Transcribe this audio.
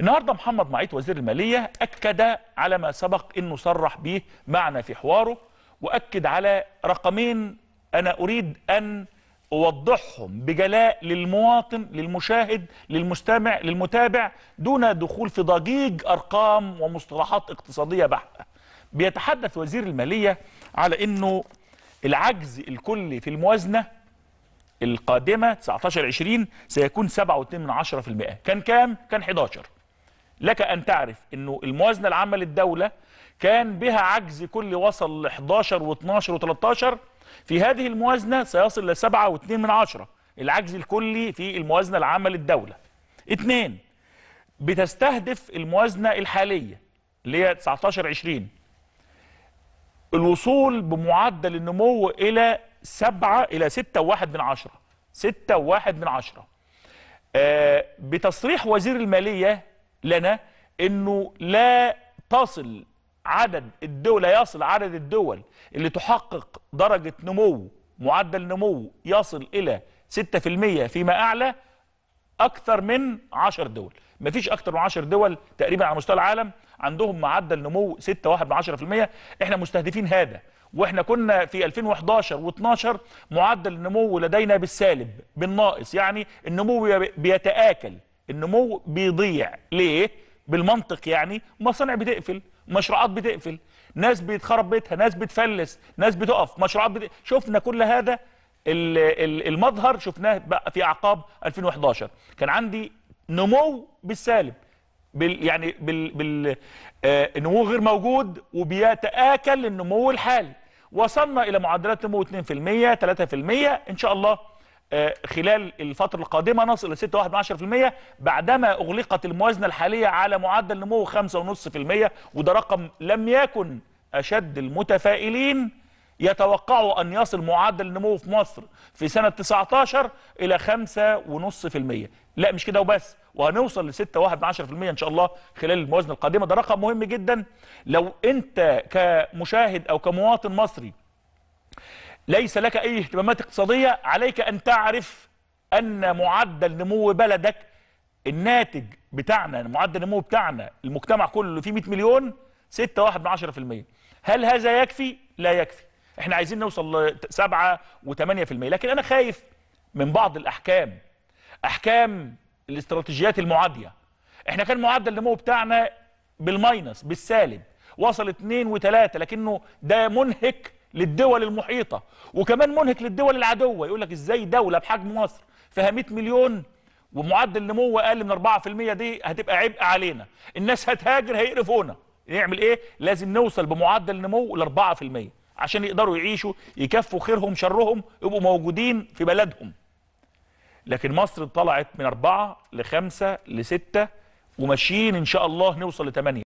النهارده محمد معيط وزير الماليه اكد على ما سبق انه صرح به معنا في حواره واكد على رقمين انا اريد ان اوضحهم بجلاء للمواطن للمشاهد للمستمع للمتابع دون دخول في ضجيج ارقام ومصطلحات اقتصاديه بحته بيتحدث وزير الماليه على انه العجز الكلي في الموازنه القادمه 19 20 سيكون 7.2 كان كام كان 11 لك أن تعرف أنه الموازنة العامة للدولة كان بها عجز كل وصل ل 11 و12 و13 في هذه الموازنة سيصل ل 7.2 من عشرة العجز الكلي في الموازنة العامة للدولة اثنين بتستهدف الموازنة الحالية اللي هي 19 20 الوصول بمعدل النمو إلى 7 إلى 6.1 من عشرة 6.1 من عشرة آه بتصريح وزير المالية لنا انه لا تصل عدد الدول لا يصل عدد الدول اللي تحقق درجة نمو معدل نمو يصل إلى 6% فيما أعلى أكثر من 10 دول مفيش أكثر من 10 دول تقريبا على مستوى العالم عندهم معدل نمو 6.1% إحنا مستهدفين هذا واحنا كنا في 2011 و12 معدل النمو لدينا بالسالب بالناقص يعني النمو بيتآكل النمو بيضيع ليه بالمنطق يعني مصانع بتقفل مشروعات بتقفل ناس بيتخرب بيتها ناس بتفلس ناس بتقف مشروعات بت... شفنا كل هذا المظهر شفناه بقى في اعقاب 2011 كان عندي نمو بالسالب بال يعني بال بال آه نمو غير موجود وبيتآكل النمو الحالي وصلنا الى معدلات نمو 2% 3% ان شاء الله خلال الفترة القادمة نصل إلى 6.1% بعدما أغلقت الموازنة الحالية على معدل نمو 5.5% وده رقم لم يكن أشد المتفائلين يتوقعوا أن يصل معدل النمو في مصر في سنة 19 إلى 5.5% لا مش كده وبس وهنوصل ل 6.1% إن شاء الله خلال الموازنة القادمة ده رقم مهم جدا لو أنت كمشاهد أو كمواطن مصري ليس لك أي اهتمامات اقتصادية عليك أن تعرف أن معدل نمو بلدك الناتج بتاعنا معدل النمو بتاعنا المجتمع كله فيه 100 مليون 6.1% واحد من هل هذا يكفي؟ لا يكفي احنا عايزين نوصل ل 7 و8% لكن أنا خايف من بعض الأحكام أحكام الاستراتيجيات المعادية احنا كان معدل النمو بتاعنا بالماينس بالسالب وصل 2 و3 لكنه ده منهك للدول المحيطة وكمان منهك للدول العدوة يقول لك ازاي دولة بحجم مصر فيها 100 مليون ومعدل نمو اقل من 4% دي هتبقى عبء علينا الناس هتهاجر هيقرفونا نعمل ايه لازم نوصل بمعدل نمو ل 4% عشان يقدروا يعيشوا يكفوا خيرهم شرهم يبقوا موجودين في بلدهم لكن مصر طلعت من 4 ل 5 ل 6 وماشيين ان شاء الله نوصل ل 8